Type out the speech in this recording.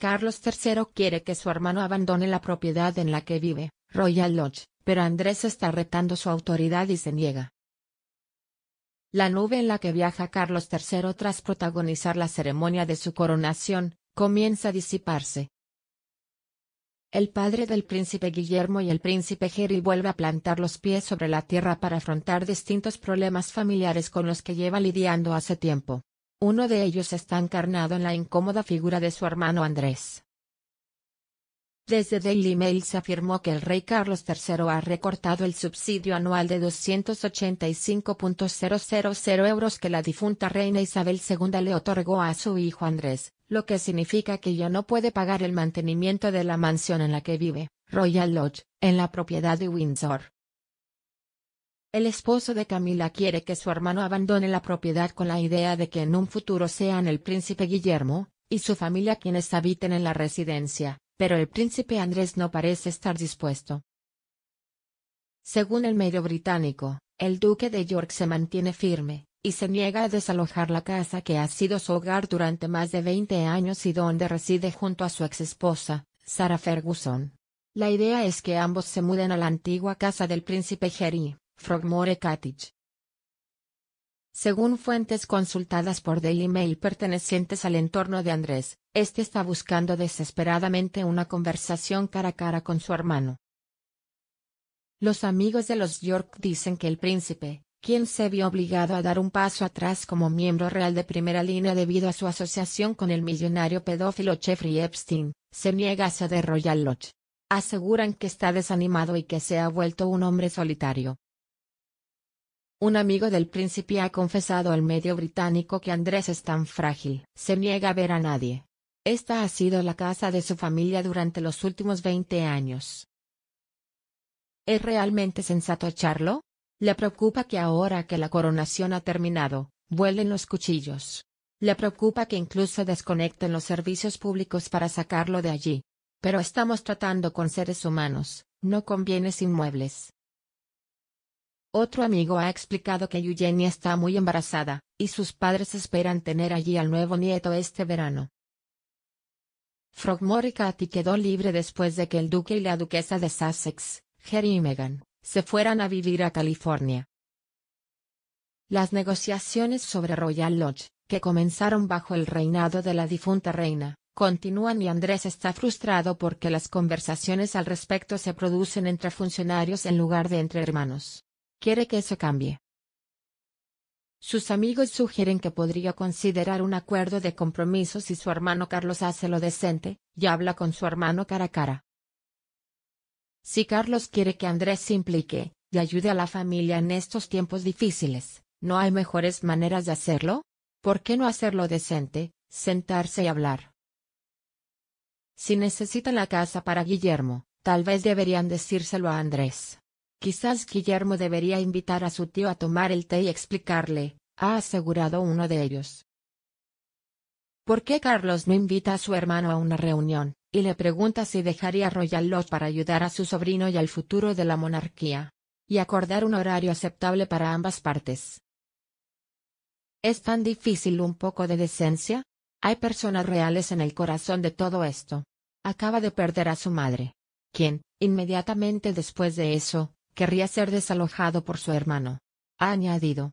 Carlos III quiere que su hermano abandone la propiedad en la que vive, Royal Lodge, pero Andrés está retando su autoridad y se niega. La nube en la que viaja Carlos III tras protagonizar la ceremonia de su coronación, comienza a disiparse. El padre del príncipe Guillermo y el príncipe Harry vuelve a plantar los pies sobre la tierra para afrontar distintos problemas familiares con los que lleva lidiando hace tiempo. Uno de ellos está encarnado en la incómoda figura de su hermano Andrés. Desde Daily Mail se afirmó que el rey Carlos III ha recortado el subsidio anual de 285.000 euros que la difunta reina Isabel II le otorgó a su hijo Andrés, lo que significa que ya no puede pagar el mantenimiento de la mansión en la que vive, Royal Lodge, en la propiedad de Windsor. El esposo de Camila quiere que su hermano abandone la propiedad con la idea de que en un futuro sean el príncipe Guillermo y su familia quienes habiten en la residencia, pero el príncipe Andrés no parece estar dispuesto. Según el medio británico, el duque de York se mantiene firme, y se niega a desalojar la casa que ha sido su hogar durante más de veinte años y donde reside junto a su exesposa, Sarah Ferguson. La idea es que ambos se muden a la antigua casa del príncipe Jerry. Frogmore Cottage. Según fuentes consultadas por Daily Mail pertenecientes al entorno de Andrés, este está buscando desesperadamente una conversación cara a cara con su hermano. Los amigos de los York dicen que el príncipe, quien se vio obligado a dar un paso atrás como miembro real de primera línea debido a su asociación con el millonario pedófilo Jeffrey Epstein, se niega a ser de Royal Lodge. Aseguran que está desanimado y que se ha vuelto un hombre solitario. Un amigo del príncipe ha confesado al medio británico que Andrés es tan frágil. Se niega a ver a nadie. Esta ha sido la casa de su familia durante los últimos 20 años. ¿Es realmente sensato echarlo? Le preocupa que ahora que la coronación ha terminado, vuelen los cuchillos. Le preocupa que incluso desconecten los servicios públicos para sacarlo de allí. Pero estamos tratando con seres humanos, no con bienes inmuebles. Otro amigo ha explicado que Eugenia está muy embarazada, y sus padres esperan tener allí al nuevo nieto este verano. Frogmore y quedó libre después de que el duque y la duquesa de Sussex, Harry y Meghan, se fueran a vivir a California. Las negociaciones sobre Royal Lodge, que comenzaron bajo el reinado de la difunta reina, continúan y Andrés está frustrado porque las conversaciones al respecto se producen entre funcionarios en lugar de entre hermanos. Quiere que eso cambie. Sus amigos sugieren que podría considerar un acuerdo de compromiso si su hermano Carlos hace lo decente, y habla con su hermano cara a cara. Si Carlos quiere que Andrés se implique, y ayude a la familia en estos tiempos difíciles, ¿no hay mejores maneras de hacerlo? ¿Por qué no hacerlo decente, sentarse y hablar? Si necesitan la casa para Guillermo, tal vez deberían decírselo a Andrés. Quizás Guillermo debería invitar a su tío a tomar el té y explicarle, ha asegurado uno de ellos. ¿Por qué Carlos no invita a su hermano a una reunión, y le pregunta si dejaría Royal Lodge para ayudar a su sobrino y al futuro de la monarquía? Y acordar un horario aceptable para ambas partes. ¿Es tan difícil un poco de decencia? Hay personas reales en el corazón de todo esto. Acaba de perder a su madre. Quien, inmediatamente después de eso, querría ser desalojado por su hermano. Ha añadido.